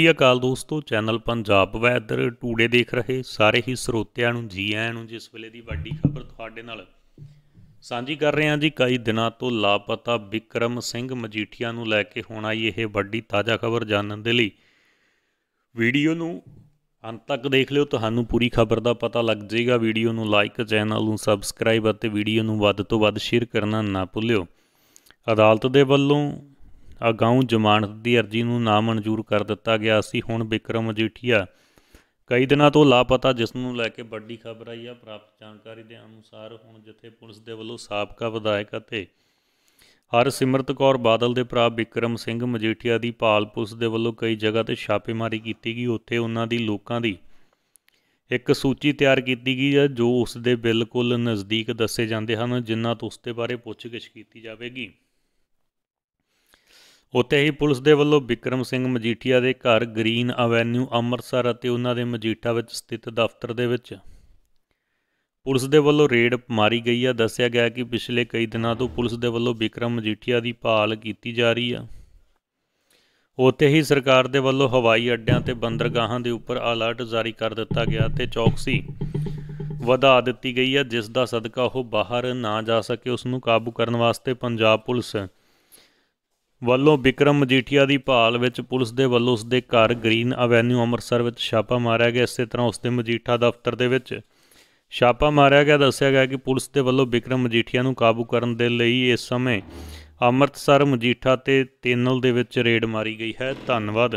ਸਤਿ ਅਕਾਲ ਦੋਸਤੋ channel Punjab weather today ਦੇਖ ਰਹੇ ਸਾਰੇ ਹੀ ਸਰੋਤਿਆਂ ਨੂੰ ਜੀ ਆਇਆਂ ਨੂੰ ਜਿਸ ਵੇਲੇ ਦੀ ਵੱਡੀ ਖਬਰ ਤੁਹਾਡੇ ਨਾਲ ਸਾਂਝੀ ਕਰ ਰਹੇ ਹਾਂ ਜੀ ਕਈ ਦਿਨਾਂ ਤੋਂ ਲਾਪਤਾ ਵਿਕਰਮ ਸਿੰਘ ਮਜੀਠੀਆ ਨੂੰ ਲੈ ਕੇ ਹੋਣਾ ਇਹ ਵੱਡੀ ਤਾਜ਼ਾ ਖਬਰ ਜਾਣਨ ਦੇ ਲਈ ਵੀਡੀਓ ਨੂੰ ਅੰਤ ਤੱਕ ਦੇਖ ਲਿਓ ਤੁਹਾਨੂੰ ਪੂਰੀ ਖਬਰ ਦਾ ਪਤਾ ਲੱਗ ਜਾਏਗਾ ਵੀਡੀਓ ਨੂੰ ਲਾਈਕ ਚੈਨਲ ਨੂੰ ਸਬਸਕ੍ਰਾਈਬ ਅਤੇ ਵੀਡੀਓ ਨੂੰ ਵੱਧ ਤੋਂ ਵੱਧ ਸ਼ੇਅਰ ਕਰਨਾ ਨਾ ਭੁੱਲਿਓ ਅਦਾਲਤ ਦੇ ਵੱਲੋਂ ਅਗਾਉਂ ਜ਼ਮਾਨਤ ਦੀ ਅਰਜ਼ੀ ਨੂੰ ਨਾਮਨਜ਼ੂਰ ਕਰ ਦਿੱਤਾ ਗਿਆ ਸੀ ਹੁਣ ਵਿਕਰਮ ਮਜੀਠੀਆ ਕਈ ਦਿਨਾਂ ਤੋਂ ਲਾਪਤਾ ਜਿਸ ਨੂੰ ਲੈ ਕੇ ਵੱਡੀ ਖਬਰ ਆਈ ਆ ਪ੍ਰਾਪਤ ਜਾਣਕਾਰੀ ਦੇ ਅਨੁਸਾਰ ਹੁਣ ਜਿੱਥੇ ਪੁਲਿਸ ਦੇ ਵੱਲੋਂ ਸਾਬਕਾ ਵਿਧਾਇਕ ਅਤੇ ਹਰ ਸਿਮਰਤ ਕੌਰ ਬਾਦਲ ਦੇ ਭਰਾ ਵਿਕਰਮ ਸਿੰਘ ਮਜੀਠੀਆ ਦੀ ਪਾਲ ਪੁਲਿਸ ਦੇ ਵੱਲੋਂ ਕਈ ਜਗ੍ਹਾ ਤੇ ਛਾਪੇਮਾਰੀ ਕੀਤੀ ਗਈ ਉੱਥੇ ਉਹਨਾਂ ਦੀ ਲੋਕਾਂ ਦੀ ਇੱਕ ਸੂਚੀ ਤਿਆਰ ਕੀਤੀ ਗਈ ਹੈ ਜੋ ਉਸ ਦੇ ਬਿਲਕੁਲ ਨਜ਼ਦੀਕ ਦੱਸੇ ਜਾਂਦੇ ਹਨ ਜਿਨ੍ਹਾਂ ਤੋਂ ਉਸ ਦੇ ਬਾਰੇ ਪੁੱਛਗਿੱਛ ਕੀਤੀ ਜਾਵੇਗੀ ਉੱਥੇ ਹੀ ਪੁਲਿਸ ਦੇ ਵੱਲੋਂ ਵਿਕਰਮ ਸਿੰਘ ਮਜੀਠੀਆ ਦੇ ਘਰ ਗ੍ਰੀਨ ਐਵੇਨਿਊ ਅੰਮ੍ਰਿਤਸਰ ਅਤੇ ਉਹਨਾਂ ਦੇ ਮਜੀਠਾ ਵਿੱਚ ਸਥਿਤ ਦਫ਼ਤਰ ਦੇ ਵਿੱਚ ਪੁਲਿਸ ਦੇ ਵੱਲੋਂ ਰੇਡ ਮਾਰੀ ਗਈ ਆ ਦੱਸਿਆ ਗਿਆ ਕਿ ਪਿਛਲੇ ਕਈ ਦਿਨਾਂ ਤੋਂ ਪੁਲਿਸ ਦੇ ਵੱਲੋਂ ਵਿਕਰਮ ਮਜੀਠੀਆ ਦੀ ਭਾਲ ਕੀਤੀ ਜਾ ਰਹੀ ਆ ਉੱਥੇ ਹੀ ਸਰਕਾਰ ਦੇ ਵੱਲੋਂ ਹਵਾਈ ਅੱਡਿਆਂ ਤੇ ਬੰਦਰਗਾਹਾਂ ਦੇ ਉੱਪਰ ਅਲਰਟ ਜਾਰੀ ਕਰ ਦਿੱਤਾ ਗਿਆ ਤੇ ਚੌਕਸੀ ਵਧਾ ਦਿੱਤੀ ਗਈ ਹੈ ਜਿਸ ਦਾ ਸਦਕਾ ਉਹ ਬਾਹਰ ਨਾ ਜਾ ਸਕੇ ਉਸ ਨੂੰ ਕਾਬੂ ਕਰਨ ਵਾਸਤੇ ਪੰਜਾਬ ਪੁਲਿਸ ਵੱਲੋਂ ਵਿਕਰਮ ਮਜੀਠੀਆ ਦੀ ਭਾਲ ਵਿੱਚ ਪੁਲਿਸ ਦੇ ਵੱਲੋਂ ਉਸ ਦੇ ਘਰ ਗ੍ਰੀਨ ਐਵੇਨਿਊ ਅੰਮ੍ਰਿਤਸਰ ਵਿੱਚ ਛਾਪਾ ਮਾਰਿਆ ਗਿਆ ਇਸੇ ਤਰ੍ਹਾਂ ਉਸ ਦੇ ਮਜੀਠਾ ਦਫ਼ਤਰ ਦੇ ਵਿੱਚ ਛਾਪਾ ਮਾਰਿਆ ਗਿਆ ਦੱਸਿਆ ਗਿਆ ਕਿ ਪੁਲਿਸ ਦੇ ਵੱਲੋਂ ਵਿਕਰਮ ਮਜੀਠੀਆ ਨੂੰ ਕਾਬੂ ਕਰਨ ਦੇ ਲਈ ਇਸ ਸਮੇਂ ਅੰਮ੍ਰਿਤਸਰ ਮਜੀਠਾ ਤੇ ਤੇਨਲ ਦੇ ਵਿੱਚ ਰੇਡ ਮਾਰੀ ਗਈ ਹੈ ਧੰਨਵਾਦ